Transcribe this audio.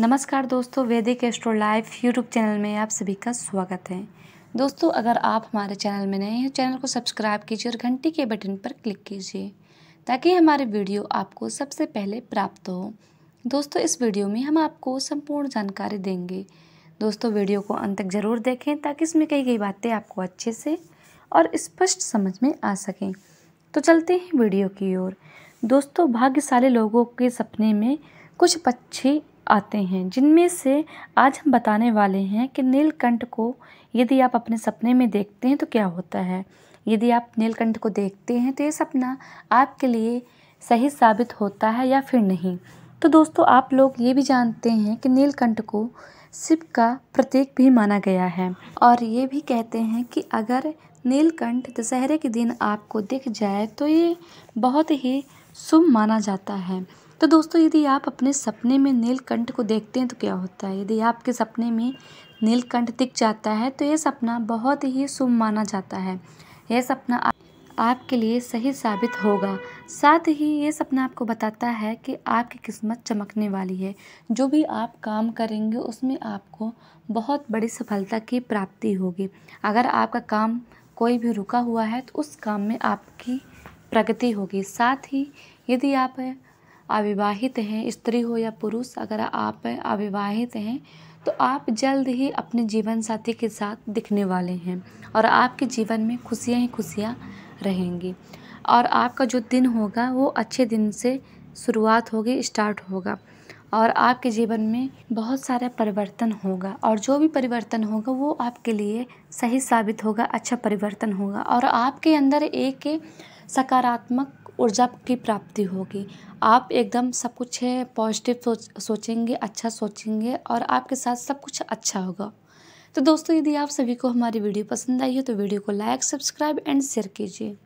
नमस्कार दोस्तों वैदिक एस्ट्रो लाइफ यूट्यूब चैनल में आप सभी का स्वागत है दोस्तों अगर आप हमारे चैनल में नए हैं चैनल को सब्सक्राइब कीजिए और घंटी के बटन पर क्लिक कीजिए ताकि हमारे वीडियो आपको सबसे पहले प्राप्त हो दोस्तों इस वीडियो में हम आपको संपूर्ण जानकारी देंगे दोस्तों वीडियो को अंत तक ज़रूर देखें ताकि इसमें कई कई बातें आपको अच्छे से और स्पष्ट समझ में आ सकें तो चलते हैं वीडियो की ओर दोस्तों भाग्यशाली लोगों के सपने में कुछ पक्षी आते हैं जिनमें से आज हम बताने वाले हैं कि नीलकंठ को यदि आप अपने सपने में देखते हैं तो क्या होता है यदि आप नीलकंठ को देखते हैं तो ये सपना आपके लिए सही साबित होता है या फिर नहीं तो दोस्तों आप लोग ये भी जानते हैं कि नीलकंठ को शिव का प्रतीक भी माना गया है और ये भी कहते हैं कि अगर नीलकंठ दशहरे के दिन आपको दिख जाए तो ये बहुत ही शुभ माना जाता है तो दोस्तों यदि आप अपने सपने में नीलकंठ को देखते हैं तो क्या होता है यदि आपके सपने में नीलकंठ दिख जाता है तो यह सपना बहुत ही शुभ माना जाता है यह सपना आप, आपके लिए सही साबित होगा साथ ही ये सपना आपको बताता है कि आपकी किस्मत चमकने वाली है जो भी आप काम करेंगे उसमें आपको बहुत बड़ी सफलता की प्राप्ति होगी अगर आपका काम कोई भी रुका हुआ है तो उस काम में आपकी प्रगति होगी साथ ही यदि आप अविवाहित हैं स्त्री हो या पुरुष अगर आप अविवाहित हैं तो आप जल्द ही अपने जीवन साथी के साथ दिखने वाले हैं और आपके जीवन में खुशियाँ ही खुशियाँ रहेंगी और आपका जो दिन होगा वो अच्छे दिन से शुरुआत होगी स्टार्ट होगा और आपके जीवन में बहुत सारा परिवर्तन होगा और जो भी परिवर्तन होगा वो आपके लिए सही साबित होगा अच्छा परिवर्तन होगा और आपके अंदर एक सकारात्मक ऊर्जा की प्राप्ति होगी आप एकदम सब कुछ है पॉजिटिव सोच सोचेंगे अच्छा सोचेंगे और आपके साथ सब कुछ अच्छा होगा तो दोस्तों यदि आप सभी को हमारी वीडियो पसंद आई है तो वीडियो को लाइक सब्सक्राइब एंड शेयर कीजिए